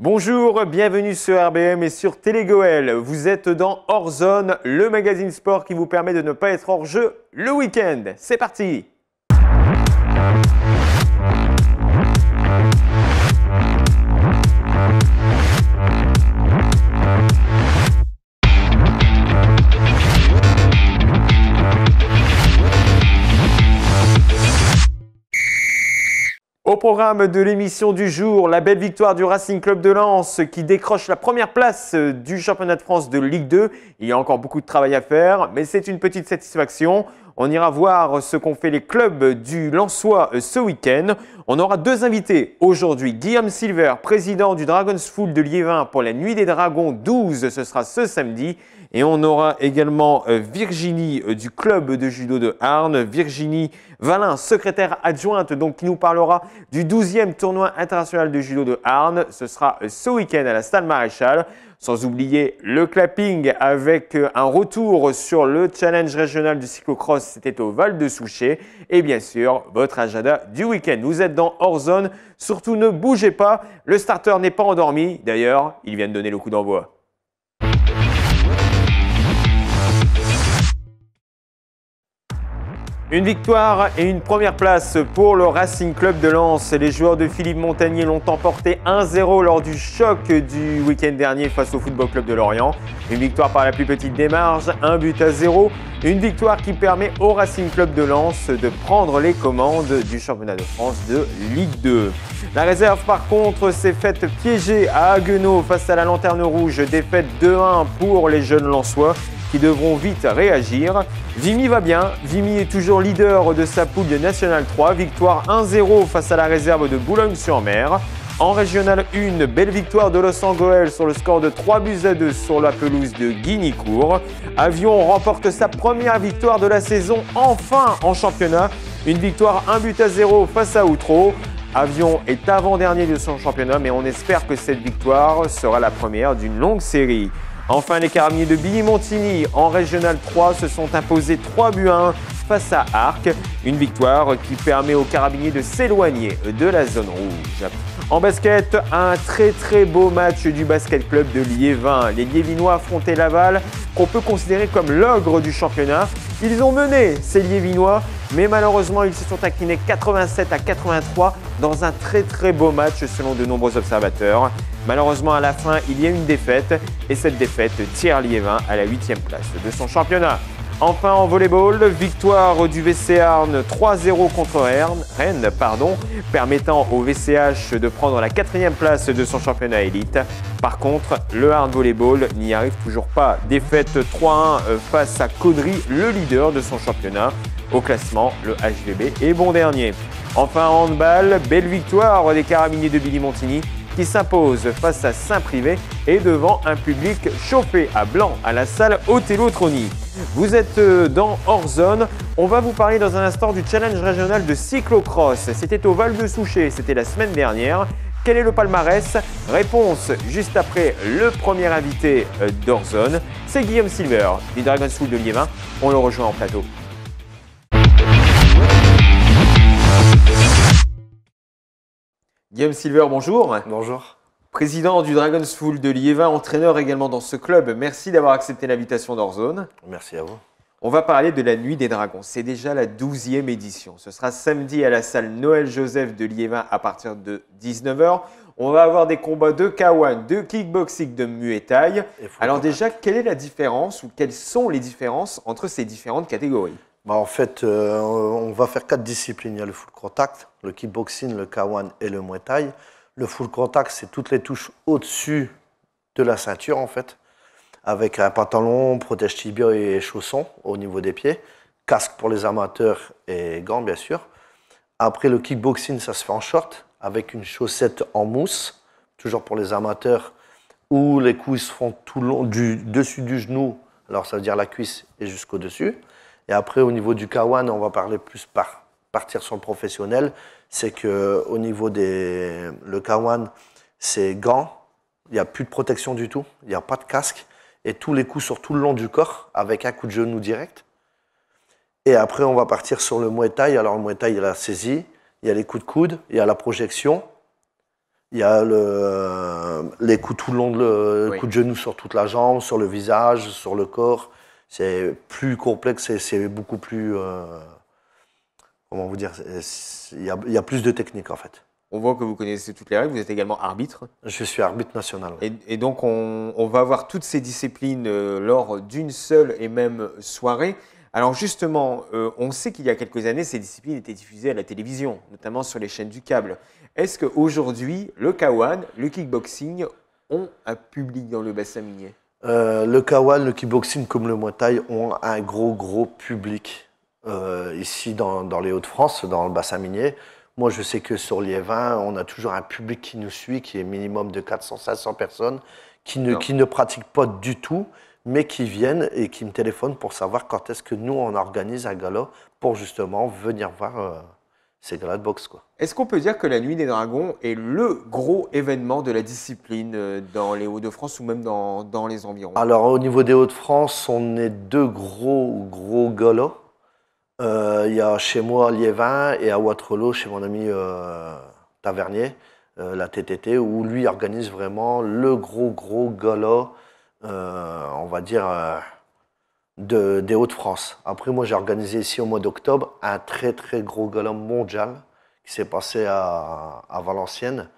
Bonjour, bienvenue sur RBM et sur Télégoel. Vous êtes dans Hors Zone, le magazine sport qui vous permet de ne pas être hors jeu le week-end. C'est parti programme de l'émission du jour, la belle victoire du Racing Club de Lens qui décroche la première place du championnat de France de Ligue 2. Il y a encore beaucoup de travail à faire, mais c'est une petite satisfaction. On ira voir ce qu'ont fait les clubs du Lançois euh, ce week-end. On aura deux invités aujourd'hui. Guillaume Silver, président du Dragon's Fool de Liévin pour la Nuit des Dragons 12, ce sera ce samedi. Et on aura également euh, Virginie euh, du club de judo de Arne, Virginie Valin, secrétaire adjointe, donc qui nous parlera du 12e tournoi international de judo de Arne. Ce sera ce week-end à la Stade Maréchal. Sans oublier le clapping avec euh, un retour sur le challenge régional du cyclocross, c'était au Val de Souchet. Et bien sûr, votre agenda du week-end. Vous êtes dans hors zone, surtout ne bougez pas, le starter n'est pas endormi. D'ailleurs, il vient de donner le coup d'envoi. Une victoire et une première place pour le Racing Club de Lens. Les joueurs de Philippe Montagnier l'ont emporté 1-0 lors du choc du week-end dernier face au Football Club de Lorient. Une victoire par la plus petite démarche, un but à zéro. Une victoire qui permet au Racing Club de Lens de prendre les commandes du championnat de France de Ligue 2. La réserve, par contre, s'est faite piéger à Haguenau face à la Lanterne Rouge. Défaite 2-1 pour les jeunes Lensois qui devront vite réagir. Vimy va bien. Vimy est toujours leader de sa poule de National 3. Victoire 1-0 face à la réserve de Boulogne-sur-Mer. En Régional 1, belle victoire de Los Angeles sur le score de 3 buts à 2 sur la pelouse de Guinicourt. Avion remporte sa première victoire de la saison enfin en championnat. Une victoire 1 but à 0 face à Outro. Avion est avant-dernier de son championnat, mais on espère que cette victoire sera la première d'une longue série. Enfin, les carabiniers de Billy Montigny en Régional 3 se sont imposés 3 buts à 1 face à Arc. Une victoire qui permet aux carabiniers de s'éloigner de la zone rouge. En basket, un très très beau match du basket club de Liévin. Les Liévinois affrontaient Laval, qu'on peut considérer comme l'ogre du championnat. Ils ont mené ces Liévinois, mais malheureusement ils se sont inclinés 87 à 83 dans un très très beau match selon de nombreux observateurs. Malheureusement, à la fin, il y a une défaite et cette défaite tire Liévin à la 8e place de son championnat. Enfin en volleyball, victoire du Arn 3-0 contre Rennes, pardon, permettant au VCH de prendre la 4 quatrième place de son championnat élite. Par contre, le Arn volleyball n'y arrive toujours pas. Défaite 3-1 euh, face à Caudry, le leader de son championnat. Au classement, le HVB est bon dernier. Enfin en handball, belle victoire des Carabiniers de Billy Montigny qui s'impose face à Saint-Privé et devant un public chauffé à blanc à la salle otello Troni. Vous êtes euh, dans Orzone, On va vous parler dans un instant du challenge régional de cyclocross. C'était au Val de Souchet, c'était la semaine dernière. Quel est le palmarès Réponse juste après le premier invité euh, d'Orzone, c'est Guillaume Silver du Dragon School de Liévin. On le rejoint en plateau. Guillaume Silver, bonjour. Bonjour. Président du Dragons Fool de Liévin, entraîneur également dans ce club, merci d'avoir accepté l'invitation d'Orzone. Merci à vous. On va parler de la Nuit des Dragons. C'est déjà la 12e édition. Ce sera samedi à la salle Noël Joseph de Liévin à partir de 19h. On va avoir des combats de K1, de kickboxing, de Muay Alors déjà, quelle est la différence ou quelles sont les différences entre ces différentes catégories bah, en fait, euh, on va faire quatre disciplines. Il y a le full contact, le kickboxing, le kawan et le muay thai. Le full contact, c'est toutes les touches au-dessus de la ceinture, en fait, avec un pantalon, protège tibia et chaussons au niveau des pieds, casque pour les amateurs et gants, bien sûr. Après, le kickboxing, ça se fait en short, avec une chaussette en mousse, toujours pour les amateurs, où les couilles se font tout long, du dessus du genou, alors ça veut dire la cuisse et jusqu'au dessus. Et après, au niveau du Kawan, on va parler plus par partir sur le professionnel. C'est que au niveau des le Kawan, c'est gants. Il n'y a plus de protection du tout. Il n'y a pas de casque. Et tous les coups sur tout le long du corps avec un coup de genou direct. Et après, on va partir sur le Muay Thai. Alors, le Muay Thai, il a la saisie, il y a les coups de coude, il y a la projection, il y a les coups tout le long, coup de genou sur toute la jambe, sur le visage, sur le corps c'est plus complexe et c'est beaucoup plus. Euh, comment vous dire Il y, a plus de techniques en fait. On voit que vous connaissez toutes les règles, vous êtes également arbitre. Je suis arbitre national. Et, donc on, va avoir toutes ces disciplines euh, lors d'une seule et même soirée. Alors justement, euh, on sait qu'il y a quelques années, ces disciplines étaient diffusées à la télévision, notamment sur les chaînes du câble. Est-ce qu'aujourd'hui, le Kawan, le kickboxing ont un public dans le bassin minier euh, le kawan, le kickboxing comme le muay thai ont un gros, gros public euh, ici dans, les Hauts-de-France, dans le bassin minier. Moi, je sais que sur Liévin, on a toujours un public qui nous suit, qui est minimum de 400-500 personnes, qui ne, qui ne pratiquent pas du tout, mais qui viennent et qui me téléphonent pour savoir quand est-ce que nous, on organise un galop pour justement venir voir. Euh, c'est de la boxe. Quoi. Est-ce qu'on peut dire que la Nuit des Dragons est le gros événement de la discipline euh, dans les Hauts-de-France ou même dans, les environs Alors, au niveau des Hauts-de-France, on est deux gros, gros galops. Euh, il y a chez moi à Liévin et à Ouattrelo, chez mon ami euh, Tavernier, la TTT, où lui organise vraiment le gros, gros gala, on va dire de, des Hauts-de-France. Après, moi, j'ai organisé ici au mois d'octobre un très, très gros gala mondial qui s'est passé à, à, Valenciennes.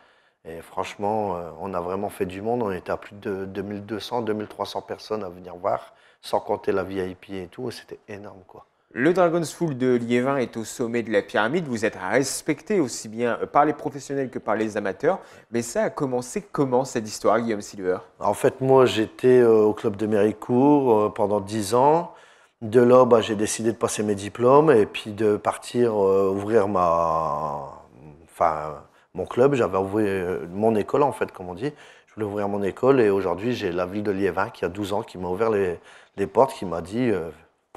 Et franchement, euh, on a vraiment fait du monde. On était à plus de 2200, 2300 personnes à venir voir, sans compter la VIP et tout. C'était énorme, quoi. Le Dragon's Fool de Liévin est au sommet de la pyramide. Vous êtes respecté aussi bien euh, par les professionnels que par les amateurs. Mais ça a commencé comment cette histoire, Guillaume Silver En fait, moi, j'étais euh, au club de Méricourt euh, pendant 10 ans. De là, bah, j'ai décidé de passer mes diplômes et puis de partir ouvrir ma, enfin, mon club. J'avais ouvert mon école, en fait, comme on dit. Je voulais ouvrir mon école et aujourd'hui, j'ai la ville de Liévin qui a 12 ans qui m'a ouvert les, portes, qui m'a dit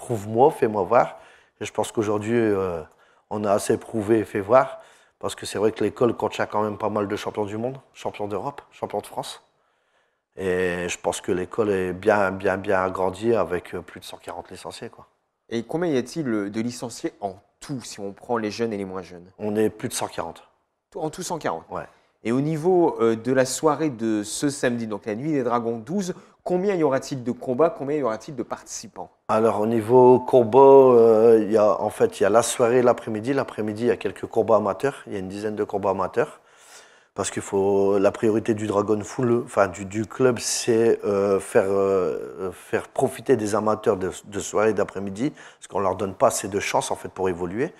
prouve-moi, fais-moi voir. Et je pense qu'aujourd'hui, euh, on a assez prouvé et fait voir. Parce que c'est vrai que l'école contient quand même pas mal de champions du monde, champions d'Europe, champions de France. Et je pense que l'école est bien, bien, bien agrandie avec euh, plus de 140 licenciés. Quoi. Et combien y a-t-il euh, de licenciés en tout, si on prend les jeunes et les moins jeunes On est plus de 140. En tout 140 Ouais. Et au niveau de la soirée de ce samedi, donc la nuit des Dragons 12, Combien y aura-t-il de combats Combien y aura-t-il de participants Alors, au niveau combat, euh, il y a, en fait, il y a la soirée, l'après-midi. L'après-midi, il y a quelques combats amateurs. Il y a une dizaine de combats amateurs. Parce qu'il faut. La priorité du Dragon Full, enfin, du, club, c'est euh, faire, euh, faire profiter des amateurs de, soirée d'après-midi. Parce qu'on ne leur donne pas assez de chances en fait, pour évoluer.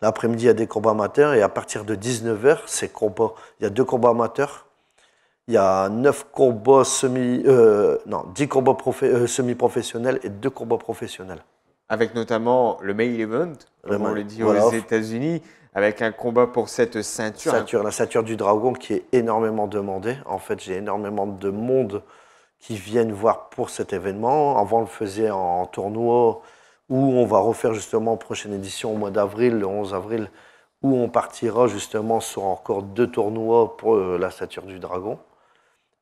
L'après-midi, il y a des combats amateurs. Et à partir de 19h, Il y a deux combats amateurs il y a 9 combats semi, euh, non, 10 combats euh, semi-professionnels et 2 combats professionnels. Avec notamment le May Event, comme on le dit aux États-Unis, avec un combat pour cette ceinture. la ceinture du dragon qui est énormément demandée. En fait, j'ai énormément de monde qui viennent voir pour cet événement. Avant, on le faisait en, tournoi où on va refaire justement en prochaine édition au mois d'avril, le 11 avril, où on partira justement sur encore deux tournois pour euh, la ceinture du dragon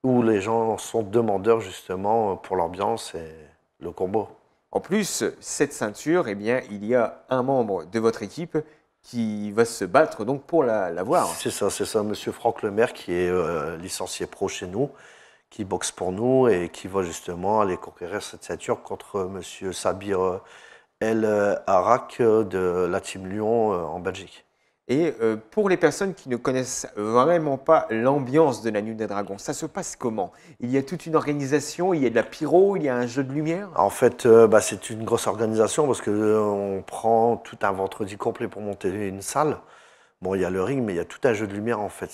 où les gens sont demandeurs justement pour l'ambiance et le combo. En plus, cette ceinture, eh bien, il y a un membre de votre équipe qui va se battre donc pour la, voir. C'est ça, c'est ça, Monsieur Franck Lemaire qui est euh, licencié pro chez nous, qui boxe pour nous et qui va justement aller conquérir cette ceinture contre Monsieur Sabir El Harak de la Team Lyon euh, en Belgique. Et euh, pour les personnes qui ne connaissent vraiment pas l'ambiance de la Nuit des Dragons, ça se passe comment Il y a toute une organisation, il y a de la pyro, il y a un jeu de lumière En fait, euh, bah, c'est une grosse organisation parce qu'on euh, prend tout un vendredi complet pour monter une salle. Bon, il y a le ring, mais il y a tout un jeu de lumière en fait.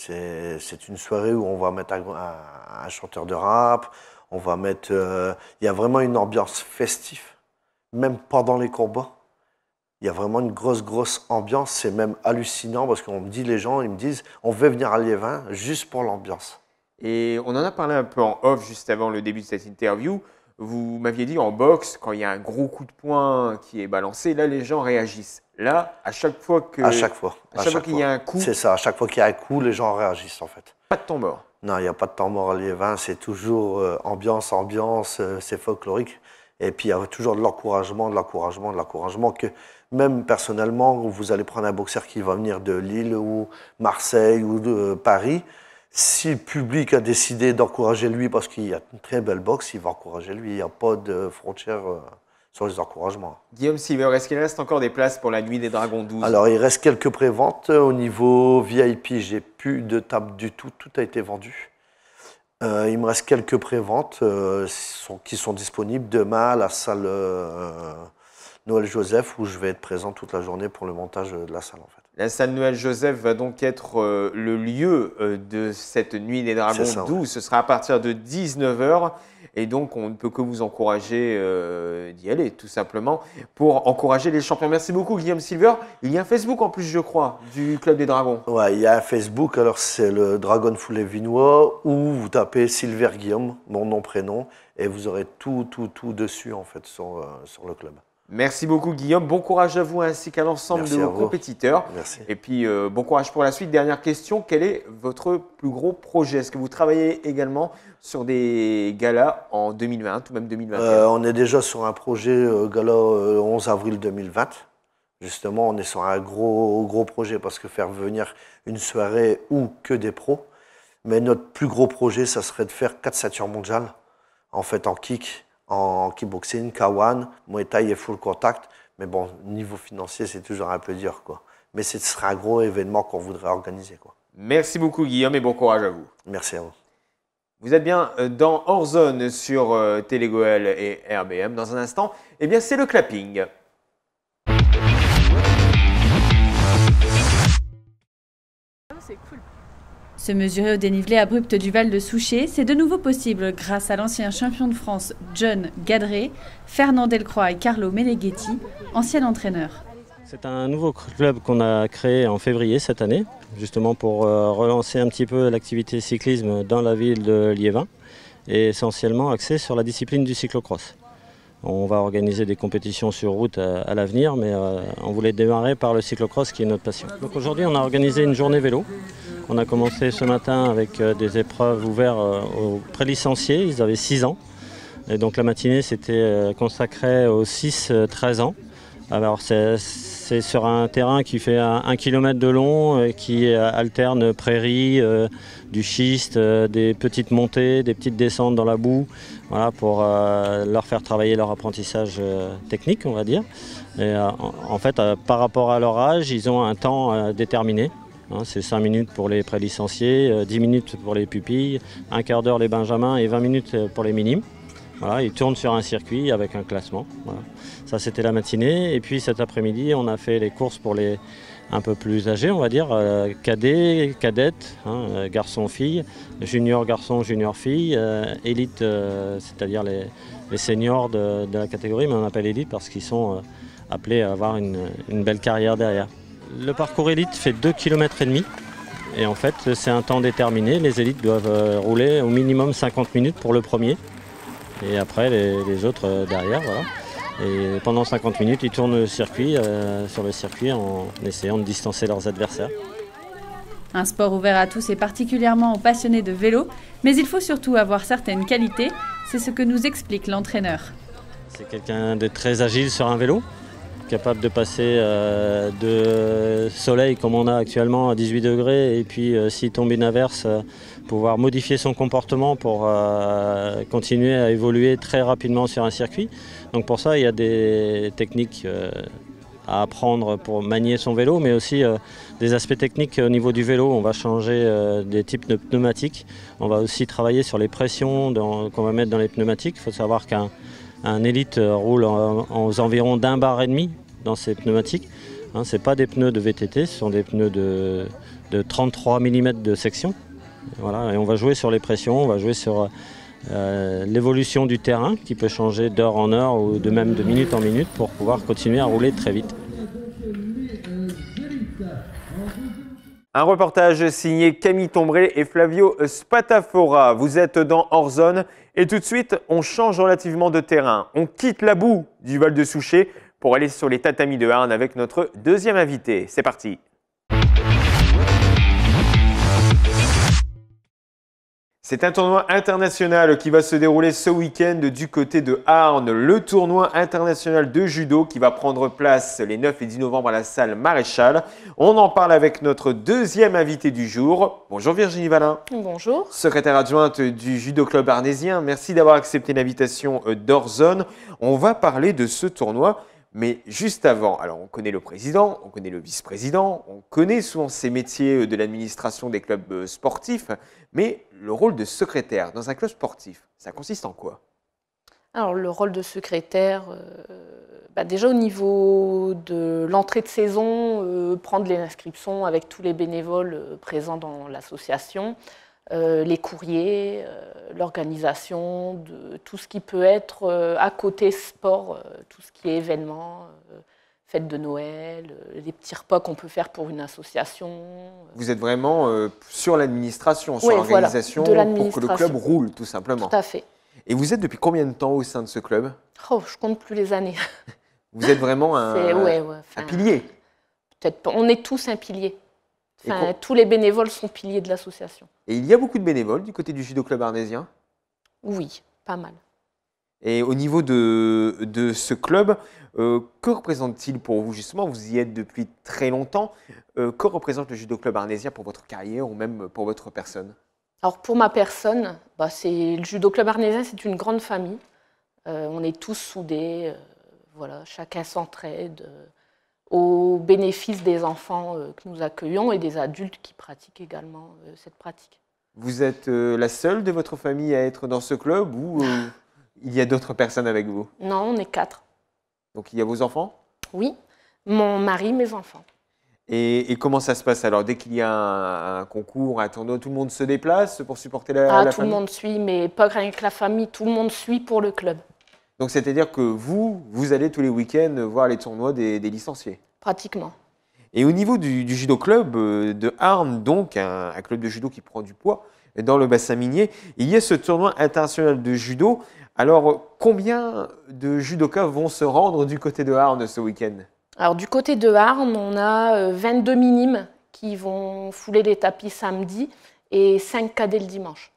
C'est une soirée où on va mettre un chanteur de rap, on va mettre... il y a vraiment une ambiance festive, même pendant les combats il y a vraiment une grosse, grosse ambiance. C'est même hallucinant parce qu'on me dit, les gens, ils me disent, on veut venir à Liévin juste pour l'ambiance. Et on en a parlé un peu en off juste avant le début de cette interview. Vous m'aviez dit en boxe, quand il y a un gros coup de poing qui est balancé, là les gens réagissent. Là, à chaque fois que. À chaque fois. À chaque, fois, qu'il y a un coup. C'est ça, à chaque fois qu'il y a un coup, les gens réagissent en fait. Pas de temps mort. Non, il n'y a pas de temps mort à Liévin. C'est toujours euh, ambiance, ambiance, euh, c'est folklorique. Et puis il y a toujours de l'encouragement, de l'encouragement, de l'encouragement que même personnellement, vous allez prendre un boxeur qui va venir de Lille ou Marseille ou de euh, Paris. Si le public a décidé d'encourager lui parce qu'il y a une très belle boxe, il va encourager lui. Il n'y a pas de frontière euh, sur les encouragements. Guillaume Silver, est-ce qu'il reste encore des places pour la nuit des Dragons 12 Alors, il reste quelques préventes. Euh, au niveau VIP, j'ai plus de table du tout. Tout a été vendu. il me reste quelques préventes ventes qui sont disponibles demain à la salle. Noël Joseph, où je vais être présent toute la journée pour le montage de la salle. En fait. La salle Noël Joseph va donc être euh, le lieu euh, de cette Nuit des Dragons Ce sera à partir de 19h. Et donc, on ne peut que vous encourager euh, d'y aller, tout simplement, pour encourager les champions. Merci beaucoup, Guillaume Silver. Il y a un Facebook en plus, je crois, du Club des Dragons. Ouais, il y a un Facebook. Alors, c'est le Dragon Foulet Vinois, où vous tapez Silver Guillaume, mon nom, prénom, et vous aurez tout, tout, tout dessus, en fait, sur, sur le club. Merci beaucoup Guillaume, bon courage à vous ainsi qu'à l'ensemble de vos compétiteurs. Merci. Et puis euh, bon courage pour la suite. Dernière question, quel est votre plus gros projet Est-ce que vous travaillez également sur des galas en 2020 ou même 2021 euh, On est déjà sur un projet euh, gala 11 avril 2020. Justement, on est sur un gros, gros projet parce que faire venir une soirée ou que des pros. Mais notre plus gros projet, ça serait de faire 4 satures mondiales en fait en kick en kickboxing, kawan, muay thai et full contact. Mais bon, niveau financier, c'est toujours un peu dur. Quoi. Mais ce sera un gros événement qu'on voudrait organiser. Quoi. Merci beaucoup, Guillaume, et bon courage à vous. Merci à vous. Vous êtes bien euh, dans Hors Zone sur euh, Télégoel et RBM dans un instant. Eh bien, c'est le clapping. de mesurer au dénivelé abrupt du Val de Souchet, c'est de nouveau possible grâce à l'ancien champion de France John Gadré, Fernand Delcroix et Carlo Meleghetti, ancien entraîneur. C'est un nouveau club qu'on a créé en février cette année, justement pour euh, relancer un petit peu l'activité cyclisme dans la ville de Liévin et essentiellement axé sur la discipline du cyclocross. On va organiser des compétitions sur route à, l'avenir, mais euh, on voulait démarrer par le cyclocross qui est notre passion. Donc aujourd'hui, on a organisé une journée vélo on a commencé ce matin avec euh, des épreuves ouvertes euh, aux pré-licenciés, ils avaient 6 ans. Et donc la matinée s'était euh, consacrée aux 6-13 ans. Alors c'est sur un terrain qui fait un, km kilomètre de long et qui alterne prairies, du schiste, des petites montées, des petites descentes dans la boue, voilà, pour leur faire travailler leur apprentissage technique on va dire. Et en fait par rapport à leur âge, ils ont un temps déterminé. Hein, c'est 5 minutes pour les pré-licenciés, 10 euh, minutes pour les pupilles, un quart d'heure les benjamins et 20 minutes euh, pour les minimes. Voilà, ils tournent sur un circuit avec un classement. Ça, c'était la matinée. Et puis cet après-midi, on a fait les courses pour les un peu plus âgés, on va dire, euh, cadets, cadettes, hein, garçons-filles, juniors garçons, juniors filles, élites c'est-à-dire les, seniors de, la catégorie, mais on appelle élite parce qu'ils sont appelés à avoir une belle carrière derrière. Le parcours élite fait 2 km et demi. Et en fait, c'est un temps déterminé. Les élites doivent euh, rouler au minimum 50 minutes pour le premier. Et après, les, autres euh, derrière. Et pendant 50 minutes, ils tournent le circuit, euh, sur le circuit en essayant de distancer leurs adversaires. Un sport ouvert à tous et particulièrement aux passionnés de vélo, mais il faut surtout avoir certaines qualités. C'est ce que nous explique l'entraîneur. C'est quelqu'un de très agile sur un vélo, capable de passer euh, de soleil comme on a actuellement à 18 degrés et puis euh, s'il tombe une averse, euh, pouvoir modifier son comportement pour continuer à évoluer très rapidement sur un circuit. Donc pour ça, il y a des techniques à apprendre pour manier son vélo, mais aussi des aspects techniques au niveau du vélo. On va changer des types de pneumatiques. On va aussi travailler sur les pressions qu'on va mettre dans les pneumatiques. Il faut savoir qu'un un élite roule en, aux environs d'un bar et demi dans ces pneumatiques. Hein, sont pas des pneus de VTT, ce sont des pneus de, de 33 mm de section. Voilà, et on va jouer sur les pressions, on va jouer sur euh, l'évolution du terrain qui peut changer d'heure en heure ou de même de minute en minute pour pouvoir continuer à rouler très vite. Un reportage signé Camille Tombré et Flavio Spatafora. Vous êtes dans hors zone et tout de suite, on change relativement de terrain. On quitte la boue du Val de Souchet pour aller sur les tatamis de Arn avec notre deuxième invité. C'est parti C'est un tournoi international qui va se dérouler ce week-end du côté de Arne, le tournoi international de judo qui va prendre place les 9 et 10 novembre à la salle Maréchal. On en parle avec notre deuxième invité du jour. Bonjour Virginie Valin. Bonjour. Secrétaire adjointe du Judo Club arnésien, merci d'avoir accepté l'invitation d'Orzone. On va parler de ce tournoi mais juste avant, on connaît le président, on connaît le vice-président, on connaît souvent ces métiers euh, de l'administration des clubs euh, sportifs, mais le rôle de secrétaire dans un club sportif, ça consiste en quoi Alors le rôle de secrétaire, euh, bah, déjà au niveau de l'entrée de saison, prendre les inscriptions avec tous les bénévoles présents dans l'association, euh, les courriers, euh, l'organisation de tout ce qui peut être euh, à côté sport, tout ce qui est événement, fête de Noël, les petits repas qu'on peut faire pour une association. Vous êtes vraiment sur l'administration, sur l'organisation, pour que le club roule, tout simplement. Tout à fait. Et vous êtes depuis combien de temps au sein de ce club Oh, je compte plus les années. vous êtes vraiment un, un pilier. Peut-être, on est tous un pilier tous les bénévoles sont piliers de l'association. Et il y a beaucoup de bénévoles du côté du judo club arnésien Oui, pas mal. Et au niveau de, de ce club, euh, que représente-t-il pour vous justement Vous y êtes depuis très longtemps. Euh, que représente le judo club arnésien pour votre carrière ou même pour votre personne Alors pour ma personne, bah c'est le judo club arnésien, c'est une grande famille. Euh, on est tous soudés, voilà, chacun s'entraide au bénéfice des enfants euh, que nous accueillons et des adultes qui pratiquent également euh, cette pratique. Vous êtes euh, la seule de votre famille à être dans ce club ou il y a d'autres personnes avec vous Non, on est quatre. Donc il y a vos enfants Oui, mon mari, mes enfants. Et, comment ça se passe alors Dès qu'il y a un, concours, un tournoi, tout le monde se déplace pour supporter la, ah, tout le monde suit, mais pas rien que la famille, tout le monde suit pour le club. Donc c'est-à-dire que vous, vous allez tous les week-ends voir les tournois des, licenciés Pratiquement. Et au niveau du, judo club euh, de Arn, donc un, club de judo qui prend du poids dans le bassin minier, il y a ce tournoi international de judo. Alors combien de judokas vont se rendre du côté de Arne ce week-end Alors du côté de Arne, on a 22 euh, minimes qui vont fouler les tapis samedi et 5 cadets le dimanche.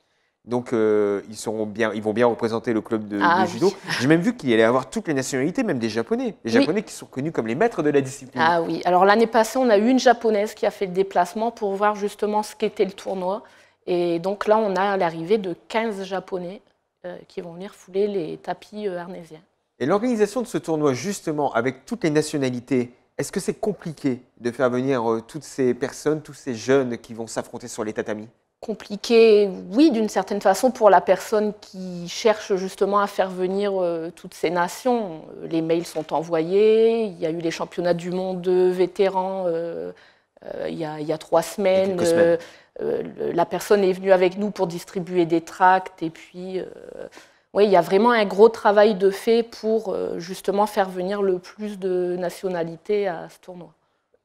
Donc euh, ils, ils vont bien représenter le club de, ah, judo. J'ai même vu qu'il allait avoir toutes les nationalités, même des Japonais. Les Japonais qui sont connus comme les maîtres de la discipline. Ah oui, alors l'année passée, on a eu une Japonaise qui a fait le déplacement pour voir justement ce qu'était le tournoi. Et donc là, on a l'arrivée de 15 Japonais euh, qui vont venir fouler les tapis euh, arnésiens. Et l'organisation de ce tournoi, justement, avec toutes les nationalités, est-ce que c'est compliqué de faire venir toutes ces personnes, tous ces jeunes qui vont s'affronter sur les tatamis compliqué, oui, d'une certaine façon, pour la personne qui cherche justement à faire venir euh, toutes ces nations. Euh, les mails sont envoyés, il y a eu les championnats du monde de vétérans euh, il, y a, trois semaines. la personne est venue avec nous pour distribuer des tracts et puis... oui, il y a vraiment un gros travail de fait pour justement faire venir le plus de nationalités à ce tournoi.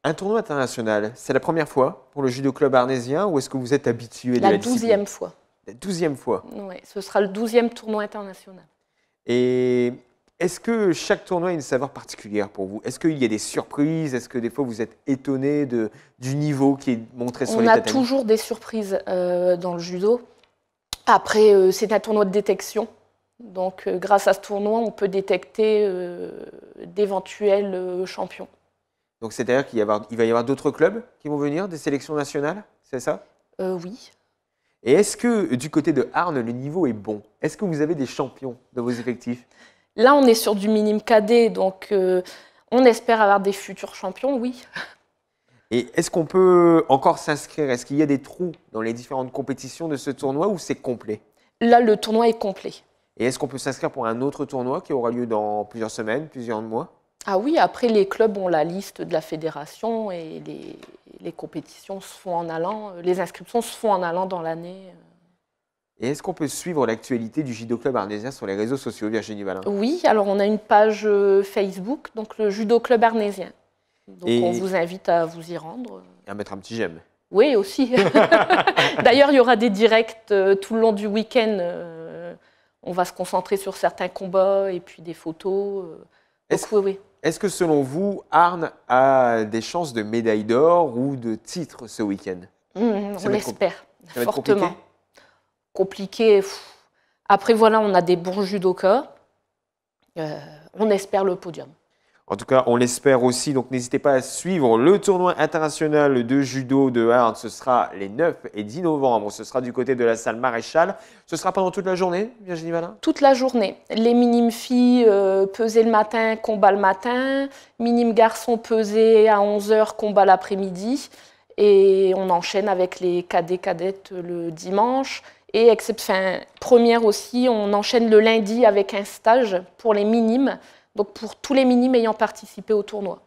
Un tournoi international, c'est la première fois pour le judo club arnésien ou est-ce que vous êtes habitué la la douzième fois. La douzième fois. Oui, ce sera le douzième tournoi international. Et est-ce que chaque tournoi a une saveur particulière pour vous Est-ce qu'il y a des surprises Est-ce que des fois vous êtes étonné de, du niveau qui est montré sur On les tatamis On a toujours des surprises euh, dans le judo. Après, euh, c'est un tournoi de détection. Donc, euh, grâce à ce tournoi, on peut détecter d'éventuels champions. Donc c'est-à-dire qu'il va y avoir d'autres clubs qui vont venir, des sélections nationales, c'est ça euh, Oui. Et est-ce que du côté de Arne, le niveau est bon Est-ce que vous avez des champions dans vos effectifs Là, on est sur du minime cadet, donc euh, on espère avoir des futurs champions, oui. Et est-ce qu'on peut encore s'inscrire Est-ce qu'il y a des trous dans les différentes compétitions de ce tournoi ou c'est complet Là, le tournoi est complet. Et est-ce qu'on peut s'inscrire pour un autre tournoi qui aura lieu dans plusieurs semaines, plusieurs mois ah oui, après les clubs ont la liste de la fédération et les, compétitions se font en allant, euh, les inscriptions se font en allant dans l'année. Euh. Et est-ce qu'on peut suivre l'actualité du Judo Club Arnésien sur les réseaux sociaux, Virginie Valin Oui, alors on a une page euh, Facebook, donc le Judo Club Arnésien. Donc on vous invite à vous y rendre. Et à mettre un petit j'aime. Oui, aussi. D'ailleurs, il y aura des directs tout le long du week-end. on va se concentrer sur certains combats et puis des photos. est-ce que… oui. Est-ce que selon vous, Arne a des chances de médaille d'or ou de titre ce week-end mmh, mmh, On l'espère, fortement. Compliqué, Après, voilà, on a des bons judokas. Euh, on espère le podium. En tout cas, on l'espère aussi. Donc, n'hésitez pas à suivre le tournoi international de judo de Hard. Ce sera les 9 et 10 novembre. Ce sera du côté de la salle Maréchal. Ce sera pendant toute la journée, Virginie Valin Toute la journée. Les minimes filles, euh, pesées le matin, combat le matin. Minimes garçons, pesés à 11h, combat l'après-midi. Et on enchaîne avec les cadets cadettes le dimanche. Et except, première aussi, on enchaîne le lundi avec un stage pour les minimes donc pour tous les minimes ayant participé au tournoi.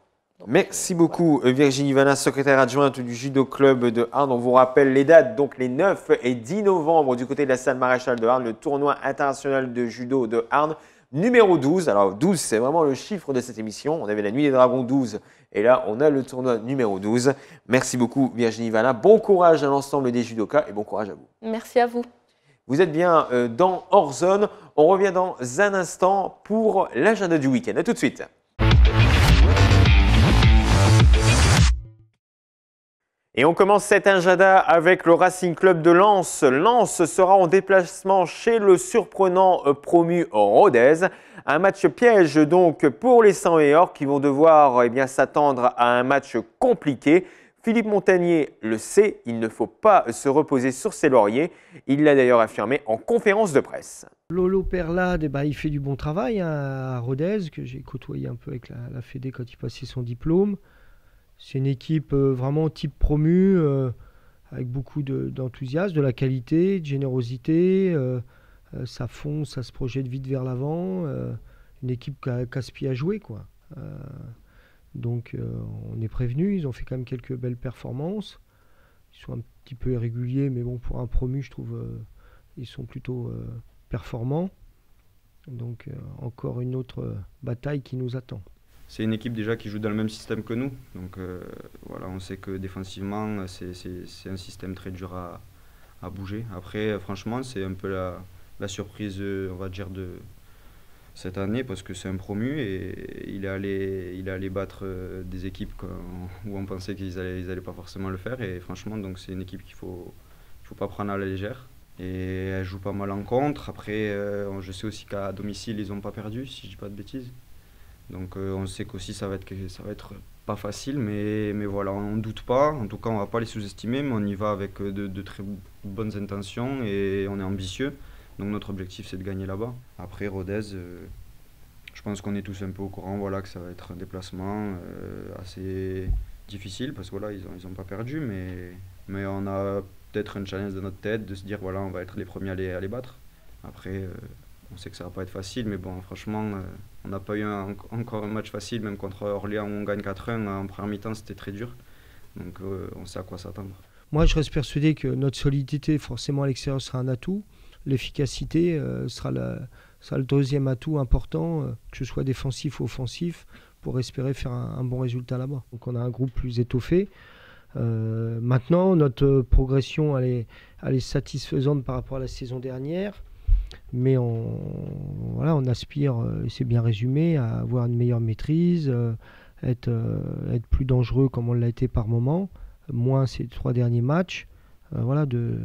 Merci euh, beaucoup Virginie Vanna, secrétaire adjointe du Judo Club de Arne. On vous rappelle les dates, donc les 9 et 10 novembre du côté de la salle Maréchal de Arne, le tournoi international de judo de Arne numéro 12. Alors 12, c'est vraiment le chiffre de cette émission. On avait la Nuit des Dragons 12 et là, on a le tournoi numéro 12. Merci beaucoup Virginie Vanna. Bon courage à l'ensemble des judokas et bon courage à vous. Merci à vous. Vous êtes bien euh, dans Hors Zone. On revient dans un instant pour l'agenda du week-end. A tout de suite. Et on commence cet agenda avec le Racing Club de Lens. Lens sera en déplacement chez le surprenant euh, promu Rodez. Un match piège donc pour les 100 et or qui vont devoir eh bien s'attendre à un match compliqué. Philippe Montagnier le sait, il ne faut pas se reposer sur ses lauriers. Il l'a d'ailleurs affirmé en conférence de presse. Lolo Perlade, eh ben, il fait du bon travail hein, à Rodez, que j'ai côtoyé un peu avec la, la Fédé quand il passait son diplôme. C'est une équipe euh, vraiment type promu, euh, avec beaucoup d'enthousiasme, de, la qualité, de générosité. Euh, ça fonce, ça se projette vite vers l'avant. une équipe qui a, jouée, à jouer, quoi. Donc euh, on est prévenus, ils ont fait quand même quelques belles performances. Ils sont un petit peu irréguliers, mais bon, pour un promu, je trouve, euh, ils sont plutôt euh, performants. Donc encore une autre bataille qui nous attend. C'est une équipe déjà qui joue dans le même système que nous. Donc voilà, on sait que défensivement, c'est un système très dur à, bouger. Après, franchement, c'est un peu la surprise, on va dire, de, cette année parce que c'est un promu et il est allé, il allé battre euh, des équipes où on pensait qu'ils n'allaient ils allaient pas forcément le faire. Et franchement, donc c'est une équipe qu'il ne faut, faut pas prendre à la légère. Et elle joue pas mal en contre. Après, euh, je sais aussi qu'à domicile, ils n'ont pas perdu, si je dis pas de bêtises. Donc euh, on sait qu'aussi ça va être ça va être pas facile, mais, mais voilà, on ne doute pas. En tout cas, on ne va pas les sous-estimer, mais on y va avec de, de très bonnes intentions et on est ambitieux. Donc notre objectif, c'est de gagner là-bas. Après, Rodez, euh, je pense qu'on est tous un peu au courant voilà, que ça va être un déplacement euh, assez difficile parce qu'ils voilà, n'ont ils ont pas perdu, mais, mais on a peut-être une challenge dans notre tête de se dire voilà, on va être les premiers à les, battre. Après, euh, on sait que ça ne va pas être facile, mais bon, franchement, on n'a pas eu encore un match facile, même contre Orléans où on gagne 4-1, hein, en première mi-temps c'était très dur. Donc on sait à quoi s'attendre. Moi, je reste persuadé que notre solidité, forcément à l'extérieur, sera un atout l'efficacité euh, sera, le deuxième atout important, euh, que ce soit défensif ou offensif, pour espérer faire un, bon résultat là-bas. Donc on a un groupe plus étoffé. Euh, maintenant, notre progression, elle est, satisfaisante par rapport à la saison dernière. Mais on, voilà, on aspire, c'est bien résumé, à avoir une meilleure maîtrise, être, être plus dangereux comme on l'a été par moment, moins ces trois derniers matchs. voilà, de,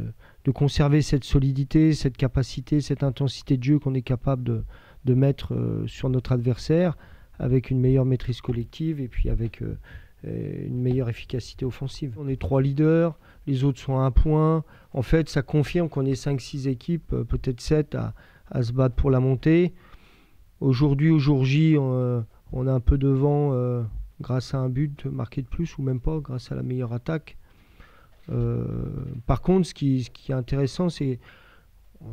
de conserver cette solidité, cette capacité, cette intensité de jeu qu'on est capable de, mettre euh, sur notre adversaire avec une meilleure maîtrise collective et puis avec euh, euh, une meilleure efficacité offensive. On est trois leaders, les autres sont à un point. En fait, ça confirme qu'on est cinq, six équipes, peut-être 7 à, se battre pour la montée. Aujourd'hui, au jour J, on, est a un peu devant grâce à un but marqué de plus ou même pas, grâce à la meilleure attaque. Euh, par contre, ce qui, est intéressant, c'est euh,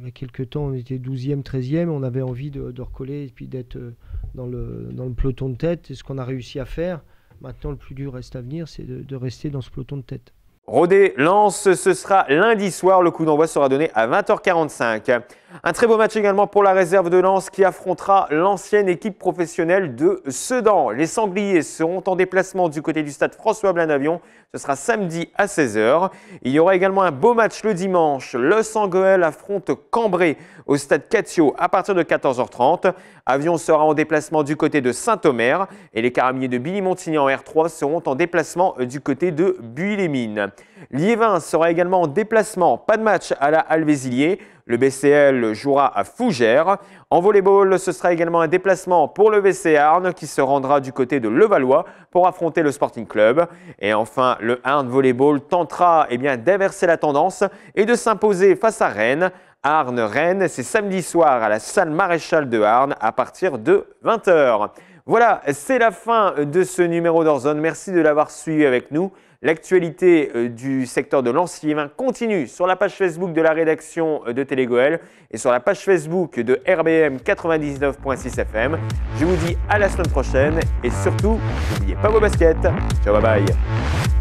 il y a quelques temps, on était 12e, 13e, on avait envie de, recoller et puis d'être euh, dans le, dans le peloton de tête. Et ce qu'on a réussi à faire, maintenant le plus dur reste à venir, c'est de, de rester dans ce peloton de tête. Rodé lance, ce sera lundi soir. Le coup d'envoi sera donné à 20h45. Un très beau match également pour la réserve de Lens qui affrontera l'ancienne équipe professionnelle de Sedan. Les Sangliers seront en déplacement du côté du stade François Blanavion. Ce sera samedi à 16h. Il y aura également un beau match le dimanche. Le Sangoel affronte Cambrai au stade Catio à partir de 14h30. Avion sera en déplacement du côté de Saint-Omer et les Caramiers de Billy Montigny en R3 seront en déplacement euh, du côté de Buis-les-Mines. Liévin sera également en déplacement. Pas de match à la Alvésilier. Le BCL jouera à Fougères. En volleyball, ce sera également un déplacement pour le VC Arne qui se rendra du côté de Levallois pour affronter le Sporting Club. Et enfin, le Arne Volleyball tentera eh d'inverser la tendance et de s'imposer face à Rennes. Arne-Rennes, c'est samedi soir à la salle Maréchal de Arne à partir de 20h. Voilà, c'est la fin de ce numéro d'Orzone. Merci de l'avoir suivi avec nous. L'actualité euh, du secteur de l'ancien continue sur la page Facebook de la rédaction euh, de Télégoel et sur la page Facebook de RBM 99.6 FM. Je vous dis à la semaine prochaine et surtout, n'oubliez pas vos baskets. Ciao, bye bye.